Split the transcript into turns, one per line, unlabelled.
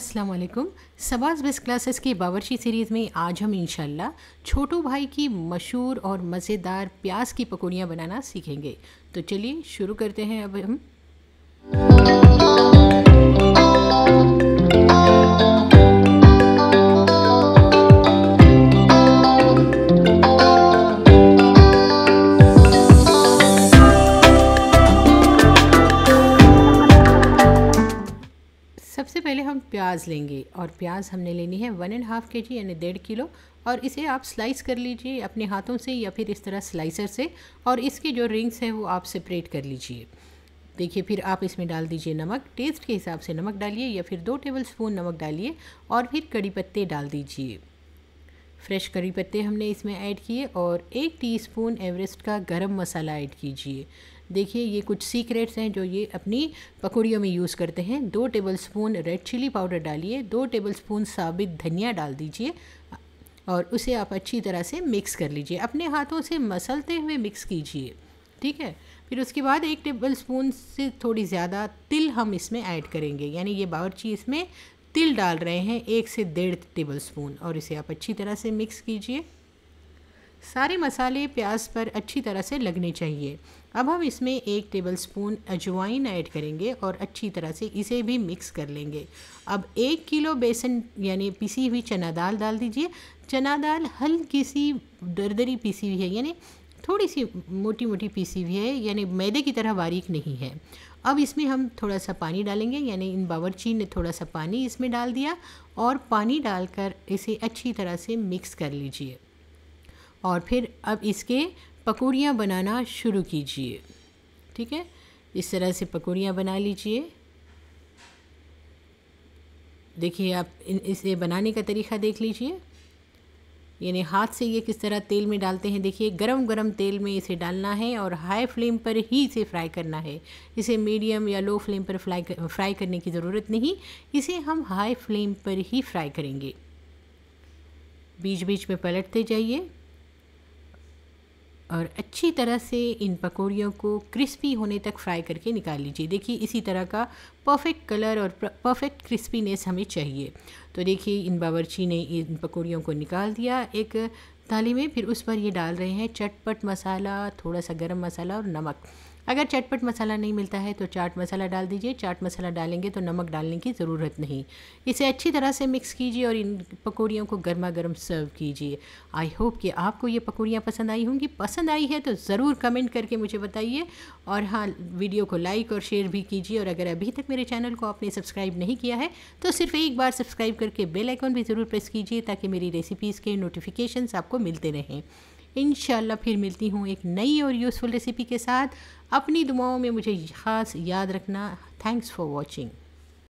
अस्सलाम वालेकुम सबाज best classes की बावर्ची सीरीज़ में आज हम इंशाल्लाह छोटू भाई की मशहूर और मज़ेदार प्याज की पकौड़ियाँ बनाना सीखेंगे तो चलिए शुरू करते हैं अब हम पहले हम प्याज लेंगे और प्याज हमने लेनी है वन एंड हाफ़ के जी यानी डेढ़ किलो और इसे आप स्लाइस कर लीजिए अपने हाथों से या फिर इस तरह स्लाइसर से और इसके जो रिंग्स हैं वो आप सेपरेट कर लीजिए देखिए फिर आप इसमें डाल दीजिए नमक टेस्ट के हिसाब से नमक डालिए या फिर दो टेबल स्पून नमक डालिए और फिर कड़ी पत्ते डाल दीजिए फ्रेश करी पत्ते हमने इसमें ऐड किए और एक टीस्पून एवरेस्ट का गरम मसाला ऐड कीजिए देखिए ये कुछ सीक्रेट्स हैं जो ये अपनी पकौड़ियों में यूज़ करते हैं दो tablespoon red chilli powder डालिए दो टेबल स्पून साबित धनिया डाल दीजिए और उसे आप अच्छी तरह से मिक्स कर लीजिए अपने हाथों से मसलते हुए मिक्स कीजिए ठीक है फिर उसके बाद एक टेबल स्पून से थोड़ी ज़्यादा तिल हम इसमें ऐड करेंगे यानी ये बावरची इसमें तिल डाल रहे हैं एक से डेढ़ टेबल स्पून और इसे आप अच्छी तरह से मिक्स कीजिए सारे मसाले प्याज पर अच्छी तरह से लगने चाहिए अब हम इसमें एक टेबल स्पून अजवाइन ऐड करेंगे और अच्छी तरह से इसे भी मिक्स कर लेंगे अब एक किलो बेसन यानी पिसी हुई चना दाल डाल दीजिए चना दाल हल्की सी दरदरी पिसी हुई है यानी थोड़ी सी मोटी मोटी पीसी हुई है यानी मैदे की तरह बारीक नहीं है अब इसमें हम थोड़ा सा पानी डालेंगे यानी इन बावरची ने थोड़ा सा पानी इसमें डाल दिया और पानी डालकर इसे अच्छी तरह से मिक्स कर लीजिए और फिर अब इसके पकौड़ियाँ बनाना शुरू कीजिए ठीक है इस तरह से पकौड़ियाँ बना लीजिए देखिए आप इसे बनाने का तरीका देख लीजिए यानी हाथ से ये किस तरह तेल में डालते हैं देखिए गरम गरम तेल में इसे डालना है और हाई फ्लेम पर ही इसे फ्राई करना है इसे मीडियम या लो फ्लेम पर फ्राई फ्राई करने की ज़रूरत नहीं इसे हम हाई फ्लेम पर ही फ्राई करेंगे बीच बीच में पलटते जाइए और अच्छी तरह से इन पकौड़ियों को क्रिस्पी होने तक फ्राई करके निकाल लीजिए देखिए इसी तरह का परफेक्ट कलर और परफेक्ट क्रिस्पीनेस हमें चाहिए तो देखिए इन बावर्ची ने इन पकौड़ियों को निकाल दिया एक थाली में फिर उस पर ये डाल रहे हैं चटपट मसाला थोड़ा सा गरम मसाला और नमक अगर चटपट मसाला नहीं मिलता है तो चाट मसाला डाल दीजिए चाट मसाला डालेंगे तो नमक डालने की ज़रूरत नहीं इसे अच्छी तरह से मिक्स कीजिए और इन पकौड़ियों को गर्मा गर्म सर्व कीजिए आई होप कि आपको ये पकौड़ियाँ पसंद आई होंगी पसंद आई है तो ज़रूर कमेंट करके मुझे बताइए और हाँ वीडियो को लाइक और शेयर भी कीजिए और अगर अभी तक मेरे चैनल को आपने सब्सक्राइब नहीं किया है तो सिर्फ एक बार सब्सक्राइब करके बेल आइकॉन भी ज़रूर प्रेस कीजिए ताकि मेरी रेसिपीज़ के नोटिफिकेशंस आपको मिलते रहें इन फिर मिलती हूँ एक नई और यूज़फुल रेसिपी के साथ अपनी दुआओं में मुझे ख़ास याद रखना थैंक्स फॉर वॉचिंग